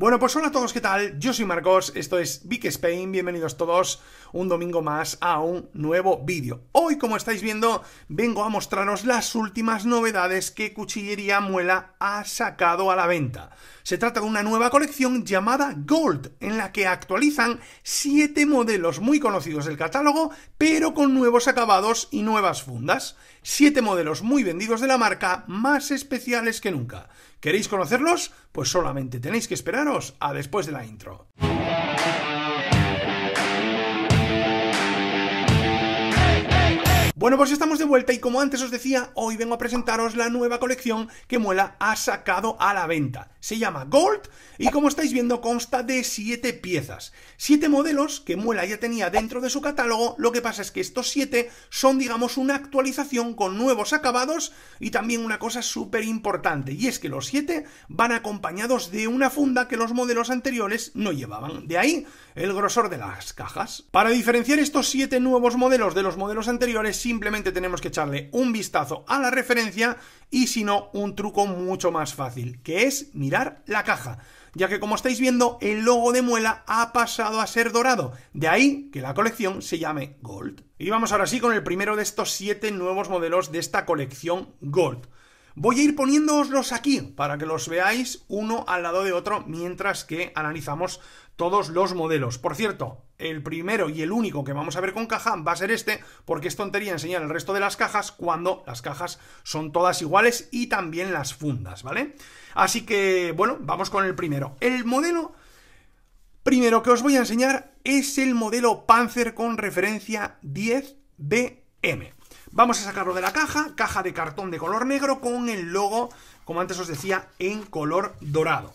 Bueno, pues hola a todos, ¿qué tal? Yo soy Marcos, esto es Big Spain, bienvenidos todos un domingo más a un nuevo vídeo. Hoy, como estáis viendo, vengo a mostraros las últimas novedades que Cuchillería Muela ha sacado a la venta. Se trata de una nueva colección llamada Gold, en la que actualizan 7 modelos muy conocidos del catálogo, pero con nuevos acabados y nuevas fundas. 7 modelos muy vendidos de la marca, más especiales que nunca. ¿Queréis conocerlos? Pues solamente tenéis que esperaros a después de la intro. Bueno, pues estamos de vuelta y como antes os decía, hoy vengo a presentaros la nueva colección que Muela ha sacado a la venta. Se llama Gold y como estáis viendo consta de 7 piezas. 7 modelos que Muela ya tenía dentro de su catálogo, lo que pasa es que estos 7 son digamos una actualización con nuevos acabados y también una cosa súper importante y es que los 7 van acompañados de una funda que los modelos anteriores no llevaban. De ahí el grosor de las cajas. Para diferenciar estos 7 nuevos modelos de los modelos anteriores, simplemente tenemos que echarle un vistazo a la referencia y si no, un truco mucho más fácil, que es mirar la caja, ya que como estáis viendo, el logo de muela ha pasado a ser dorado, de ahí que la colección se llame Gold. Y vamos ahora sí con el primero de estos siete nuevos modelos de esta colección Gold. Voy a ir poniéndoslos aquí para que los veáis uno al lado de otro mientras que analizamos todos los modelos. Por cierto, el primero y el único que vamos a ver con caja va a ser este, porque es tontería enseñar el resto de las cajas cuando las cajas son todas iguales y también las fundas, ¿vale? Así que, bueno, vamos con el primero. El modelo primero que os voy a enseñar es el modelo Panzer con referencia 10BM. Vamos a sacarlo de la caja, caja de cartón de color negro con el logo, como antes os decía, en color dorado.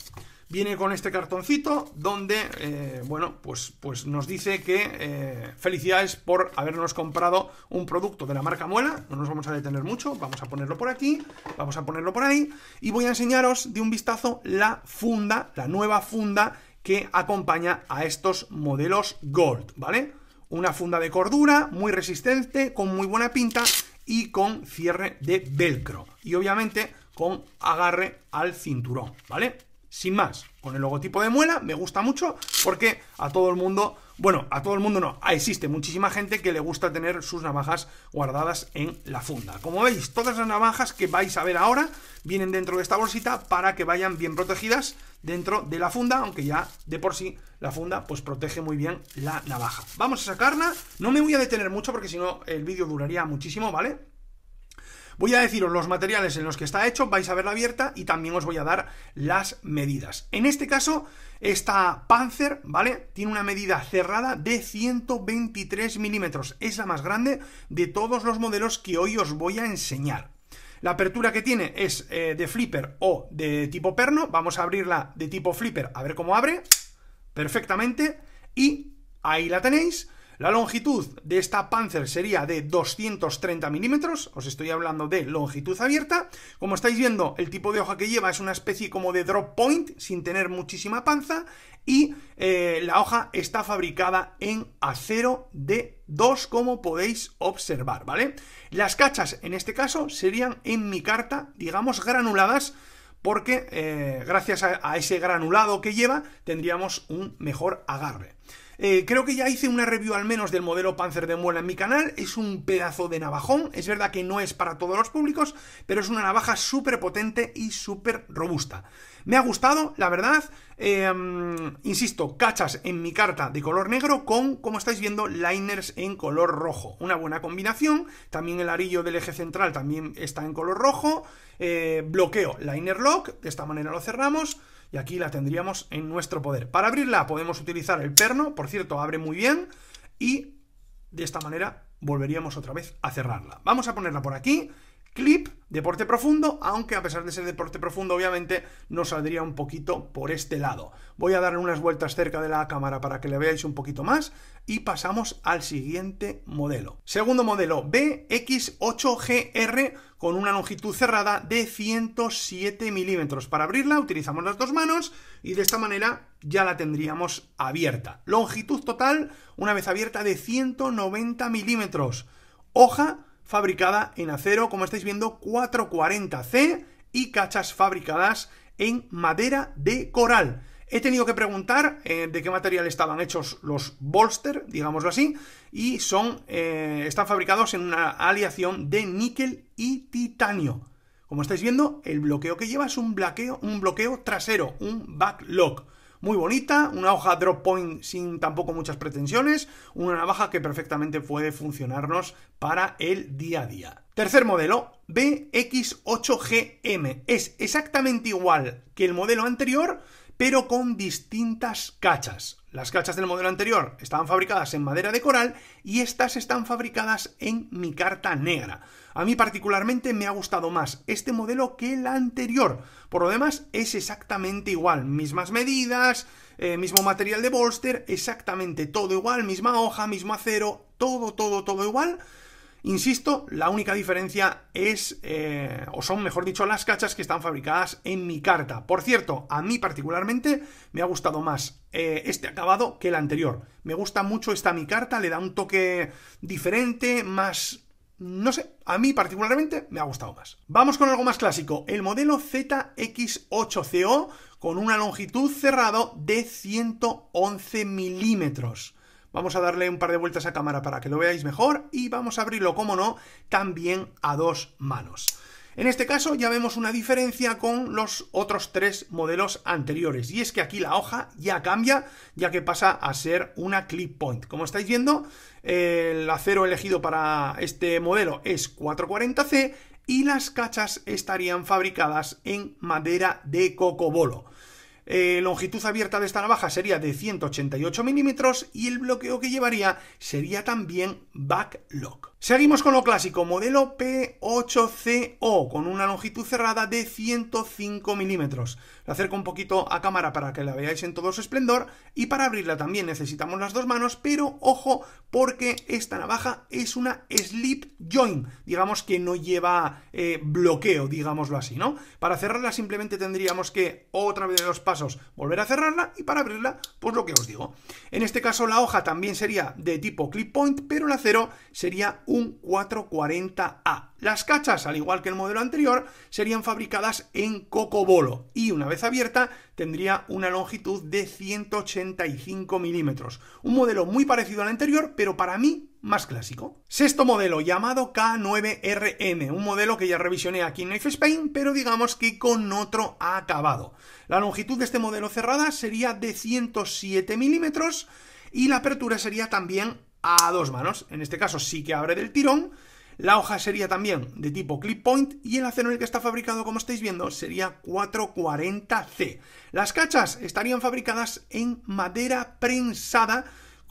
Viene con este cartoncito donde, eh, bueno, pues, pues, nos dice que eh, felicidades por habernos comprado un producto de la marca Muela. No nos vamos a detener mucho, vamos a ponerlo por aquí, vamos a ponerlo por ahí. Y voy a enseñaros de un vistazo la funda, la nueva funda que acompaña a estos modelos Gold, ¿vale? Una funda de cordura, muy resistente, con muy buena pinta y con cierre de velcro. Y obviamente con agarre al cinturón, ¿vale? Sin más, con el logotipo de muela me gusta mucho porque a todo el mundo, bueno, a todo el mundo no, existe muchísima gente que le gusta tener sus navajas guardadas en la funda. Como veis, todas las navajas que vais a ver ahora vienen dentro de esta bolsita para que vayan bien protegidas dentro de la funda, aunque ya de por sí la funda pues protege muy bien la navaja. Vamos a sacarla, no me voy a detener mucho porque si no el vídeo duraría muchísimo, ¿vale? Voy a deciros los materiales en los que está hecho, vais a verla abierta y también os voy a dar las medidas. En este caso, esta Panzer, ¿vale? Tiene una medida cerrada de 123 milímetros. Es la más grande de todos los modelos que hoy os voy a enseñar. La apertura que tiene es eh, de flipper o de tipo perno. Vamos a abrirla de tipo flipper a ver cómo abre. Perfectamente. Y ahí la tenéis. La longitud de esta Panzer sería de 230 milímetros, os estoy hablando de longitud abierta. Como estáis viendo, el tipo de hoja que lleva es una especie como de drop point, sin tener muchísima panza, y eh, la hoja está fabricada en acero de 2, como podéis observar, ¿vale? Las cachas, en este caso, serían en mi carta, digamos, granuladas, porque eh, gracias a ese granulado que lleva, tendríamos un mejor agarre. Eh, creo que ya hice una review al menos del modelo Panzer de Muela en mi canal. Es un pedazo de navajón. Es verdad que no es para todos los públicos, pero es una navaja súper potente y súper robusta. Me ha gustado, la verdad. Em, insisto, cachas en mi carta de color negro con, como estáis viendo, liners en color rojo. Una buena combinación. También el arillo del eje central también está en color rojo. Eh, bloqueo liner lock. De esta manera lo cerramos y aquí la tendríamos en nuestro poder. Para abrirla podemos utilizar el perno, por cierto, abre muy bien y de esta manera volveríamos otra vez a cerrarla. Vamos a ponerla por aquí clip, deporte profundo, aunque a pesar de ser deporte profundo, obviamente nos saldría un poquito por este lado. Voy a darle unas vueltas cerca de la cámara para que le veáis un poquito más y pasamos al siguiente modelo. Segundo modelo, BX8GR con una longitud cerrada de 107 milímetros. Para abrirla utilizamos las dos manos y de esta manera ya la tendríamos abierta. Longitud total, una vez abierta, de 190 milímetros. Hoja fabricada en acero, como estáis viendo, 440C y cachas fabricadas en madera de coral. He tenido que preguntar eh, de qué material estaban hechos los bolster, digámoslo así, y son, eh, están fabricados en una aleación de níquel y titanio. Como estáis viendo, el bloqueo que lleva es un bloqueo, un bloqueo trasero, un backlock muy bonita, una hoja drop point sin tampoco muchas pretensiones, una navaja que perfectamente puede funcionarnos para el día a día. Tercer modelo, BX8GM. Es exactamente igual que el modelo anterior, pero con distintas cachas. Las cachas del modelo anterior estaban fabricadas en madera de coral y estas están fabricadas en mi carta negra. A mí particularmente me ha gustado más este modelo que el anterior. Por lo demás es exactamente igual, mismas medidas, eh, mismo material de bolster, exactamente todo igual, misma hoja, mismo acero, todo, todo, todo igual Insisto, la única diferencia es, eh, o son mejor dicho, las cachas que están fabricadas en mi carta. Por cierto, a mí particularmente me ha gustado más eh, este acabado que el anterior. Me gusta mucho esta mi carta, le da un toque diferente, más... No sé, a mí particularmente me ha gustado más. Vamos con algo más clásico, el modelo ZX8CO con una longitud cerrado de 111 milímetros. Vamos a darle un par de vueltas a cámara para que lo veáis mejor y vamos a abrirlo, como no, también a dos manos. En este caso ya vemos una diferencia con los otros tres modelos anteriores y es que aquí la hoja ya cambia ya que pasa a ser una clip point. Como estáis viendo, el acero elegido para este modelo es 440C y las cachas estarían fabricadas en madera de cocobolo. Eh, longitud abierta de esta navaja sería de 188 milímetros y el bloqueo que llevaría sería también Back Lock. Seguimos con lo clásico, modelo P8CO, con una longitud cerrada de 105 milímetros. La acerco un poquito a cámara para que la veáis en todo su esplendor y para abrirla también necesitamos las dos manos, pero ojo porque esta navaja es una slip joint, digamos que no lleva eh, bloqueo, digámoslo así, ¿no? Para cerrarla simplemente tendríamos que otra vez de los pasos volver a cerrarla y para abrirla, pues lo que os digo. En este caso la hoja también sería de tipo clip point, pero la acero sería un 440A. Las cachas, al igual que el modelo anterior, serían fabricadas en cocobolo y una vez abierta tendría una longitud de 185 milímetros. Un modelo muy parecido al anterior, pero para mí más clásico. Sexto modelo, llamado K9RM, un modelo que ya revisioné aquí en Knife Spain, pero digamos que con otro acabado. La longitud de este modelo cerrada sería de 107 milímetros y la apertura sería también a dos manos. En este caso sí que abre del tirón. La hoja sería también de tipo clip point y el acero en el que está fabricado, como estáis viendo, sería 440C. Las cachas estarían fabricadas en madera prensada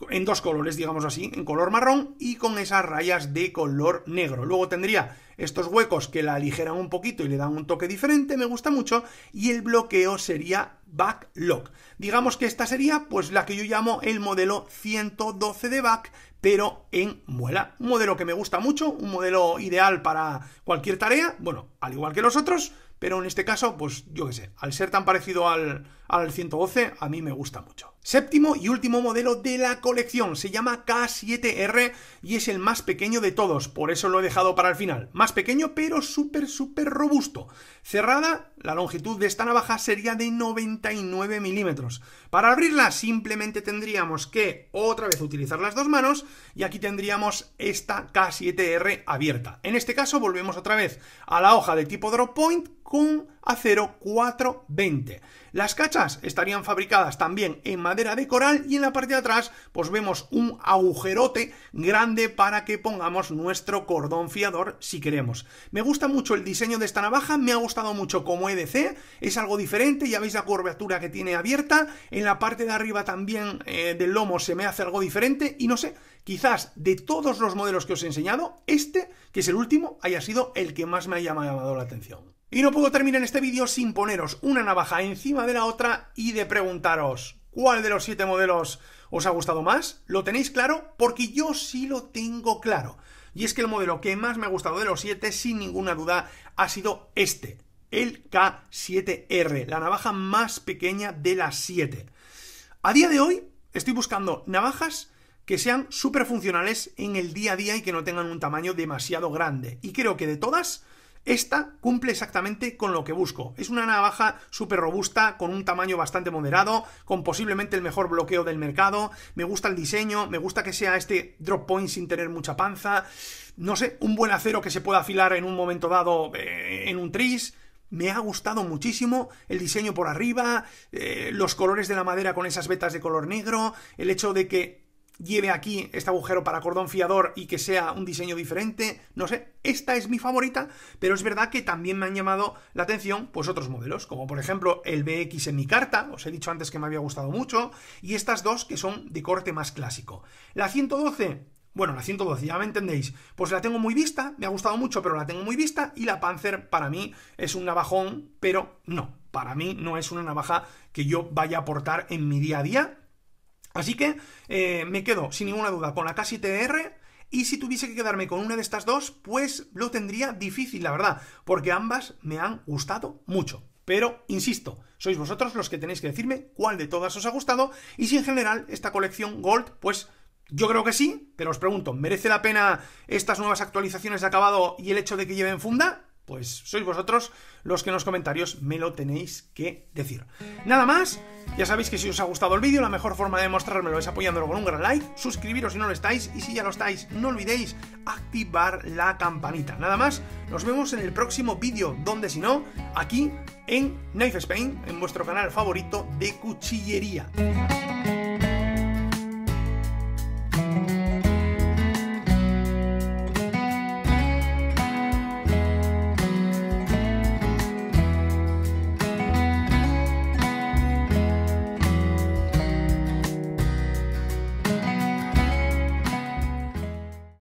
en dos colores, digamos así, en color marrón y con esas rayas de color negro. Luego tendría estos huecos que la aligeran un poquito y le dan un toque diferente, me gusta mucho. Y el bloqueo sería Back Lock. Digamos que esta sería pues la que yo llamo el modelo 112 de Back, pero en muela. Un modelo que me gusta mucho, un modelo ideal para cualquier tarea, bueno, al igual que los otros, pero en este caso, pues yo qué sé, al ser tan parecido al, al 112 a mí me gusta mucho. Séptimo y último modelo de la colección se llama K7R y es el más pequeño de todos, por eso lo he dejado para el final. Más pequeño pero súper súper robusto. Cerrada, la longitud de esta navaja sería de 99 milímetros. Para abrirla simplemente tendríamos que otra vez utilizar las dos manos y aquí tendríamos esta K7R abierta. En este caso volvemos otra vez a la hoja de tipo drop point con a 0,420. Las cachas estarían fabricadas también en madera de coral y en la parte de atrás pues vemos un agujerote grande para que pongamos nuestro cordón fiador si queremos. Me gusta mucho el diseño de esta navaja, me ha gustado mucho como EDC, es algo diferente, ya veis la curvatura que tiene abierta, en la parte de arriba también eh, del lomo se me hace algo diferente y no sé, quizás de todos los modelos que os he enseñado, este, que es el último, haya sido el que más me ha llamado la atención. Y no puedo terminar este vídeo sin poneros una navaja encima de la otra y de preguntaros cuál de los siete modelos os ha gustado más. ¿Lo tenéis claro? Porque yo sí lo tengo claro. Y es que el modelo que más me ha gustado de los siete, sin ninguna duda, ha sido este, el K7R, la navaja más pequeña de las siete. A día de hoy estoy buscando navajas que sean súper funcionales en el día a día y que no tengan un tamaño demasiado grande. Y creo que de todas esta cumple exactamente con lo que busco. Es una navaja súper robusta, con un tamaño bastante moderado, con posiblemente el mejor bloqueo del mercado. Me gusta el diseño, me gusta que sea este drop point sin tener mucha panza. No sé, un buen acero que se pueda afilar en un momento dado eh, en un tris. Me ha gustado muchísimo el diseño por arriba, eh, los colores de la madera con esas vetas de color negro, el hecho de que lleve aquí este agujero para cordón fiador y que sea un diseño diferente, no sé, esta es mi favorita, pero es verdad que también me han llamado la atención pues otros modelos, como por ejemplo el BX en mi carta, os he dicho antes que me había gustado mucho, y estas dos que son de corte más clásico. La 112 bueno, la 112, ya me entendéis. Pues la tengo muy vista, me ha gustado mucho, pero la tengo muy vista. Y la Panzer para mí es un navajón, pero no. Para mí no es una navaja que yo vaya a aportar en mi día a día. Así que eh, me quedo sin ninguna duda con la Casi TR. Y si tuviese que quedarme con una de estas dos, pues lo tendría difícil, la verdad, porque ambas me han gustado mucho. Pero, insisto, sois vosotros los que tenéis que decirme cuál de todas os ha gustado y si en general esta colección Gold, pues yo creo que sí, pero os pregunto, ¿merece la pena estas nuevas actualizaciones de acabado y el hecho de que lleven funda? Pues sois vosotros los que en los comentarios me lo tenéis que decir. Nada más, ya sabéis que si os ha gustado el vídeo, la mejor forma de mostrármelo es apoyándolo con un gran like, suscribiros si no lo estáis, y si ya lo estáis, no olvidéis activar la campanita. Nada más, nos vemos en el próximo vídeo, donde si no, aquí en Knife Spain, en vuestro canal favorito de cuchillería.